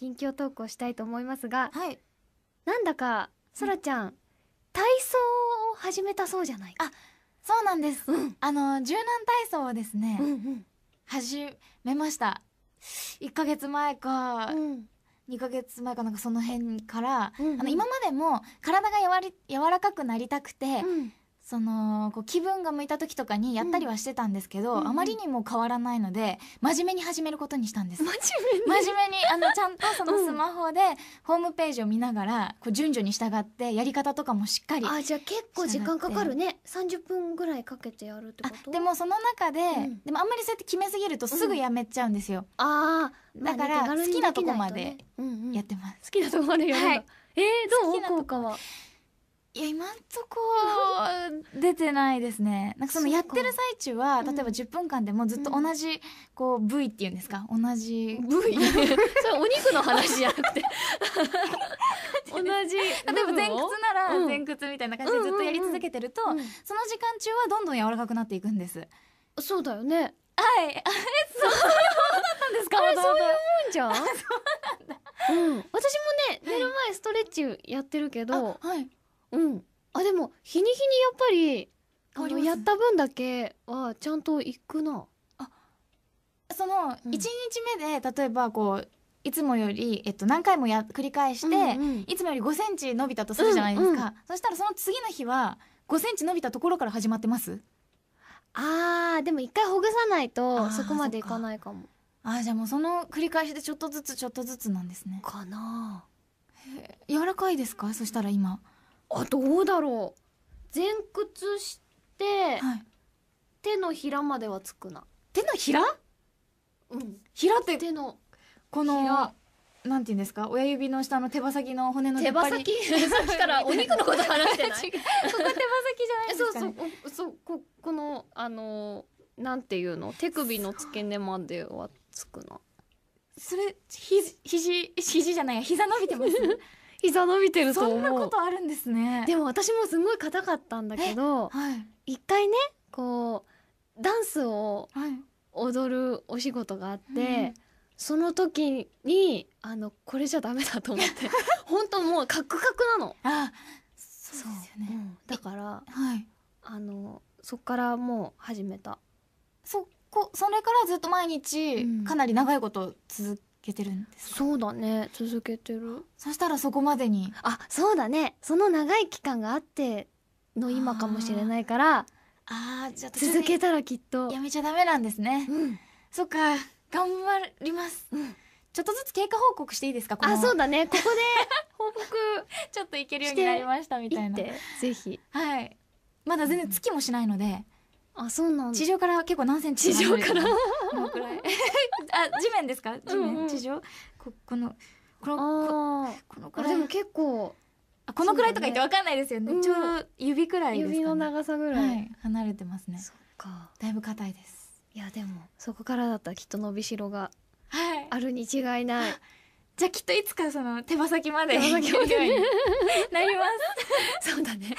近況投稿したいと思いますが、はい、なんだかそらちゃん、うん、体操を始めたそうじゃないあそうなんです、うん、あの柔軟体操をですね、うんうん、始めました1か月前か、うん2ヶ月前かなんかその辺から、うんうん、あの今までも体がやわり柔らかくなりたくて、うん、そのこう気分が向いた時とかにやったりはしてたんですけど、うんあまりにも変わらないので真面目に始めることにしたんです真面目に真面目にあのちゃんとそのスマホでホームページを見ながらこう順序に従ってやり方とかもしっかりあじゃあ結構時間かかるね30分ぐらいかけてやるってことでもその中で、うん、でもあんまりそうやって決めすぎるとすぐやめちゃうんですよ、うん、ああだから好きなとこまでやってます、好きなとこまでやるんはいえー、どう効果はいや今んとこ出てないですね なんかそのやってる最中は例えば10分間でもずっと同じ、こう部位っていうんですか同じ部位 それお肉の話じゃなくて 同じ例えば前屈なら前屈みたいな感じでずっとやり続けてると、うんうんうん、その時間中はどんどん柔らかくなっていくんですそうだよねはいあれそういうものだったんですかあれそういうもんじゃんそうなんだ、うん、私もね寝る前ストレッチやってるけど、はいうんあでも日に日にやっぱりあのやった分だけはちゃんと行くなその1日目で例えばこういつもより、えっと、何回もや繰り返して、うんうん、いつもより5センチ伸びたとするじゃないですか、うんうん、そしたらその次の日は5センチ伸びたところから始まってますあーでも一回ほぐさないとそこまでいかないかもああじゃあもうその繰り返しでちょっとずつちょっとずつなんですねかな柔らかいですかそしたら今あどうだろう前屈して、はい手のひらまではつくな手のひらうんひらって手のこのなんていうんですか親指の下の手羽先の骨の手羽先さっきからお肉のこと話してない 違そこ手羽先じゃないですそうか、ね、そうおそうここのあのなんていうの手首の付け根まではつくなそれひ肘肘じゃない膝伸びてます膝伸びてると思うそんなことあるんですねでも私もすごい硬かったんだけど、はい、一回ねこうダンスを踊るお仕事があって、はいうんその時にあのこれじゃダメだと思って 本当もうカクカクなの。あそうですよね、うん、だから、はい、あのそっからもう始めた。そこそれからずっと毎日、かなり長いこと続けてるんですそうだね続けてるそしたらそこまでにあそうだねその長い期間があっての今かもしれないからあじゃあ続けたらきっとやめちゃダメなんですね、うん、そっか頑張ります、うん、ちょっとずつ経過報告していいですかあそうだねここで 報告ちょっといけるようになりましたみたいなぜひはいまだ全然月もしないので、うんあそうなん地上から結構何センチ地上からこのくらい あ地面ですか地面、うんうん、地上ここのこのこのくらいでも結構あこのくらいとか言ってわかんないですよね、ね、ちょうど指くらい、ね、指の長さぐらい、はい、離れてますねそっかだいぶ硬いですいやでもそこからだったらきっと伸びしろがあるに違いない、じゃきっといつかその手羽先までなります そうだね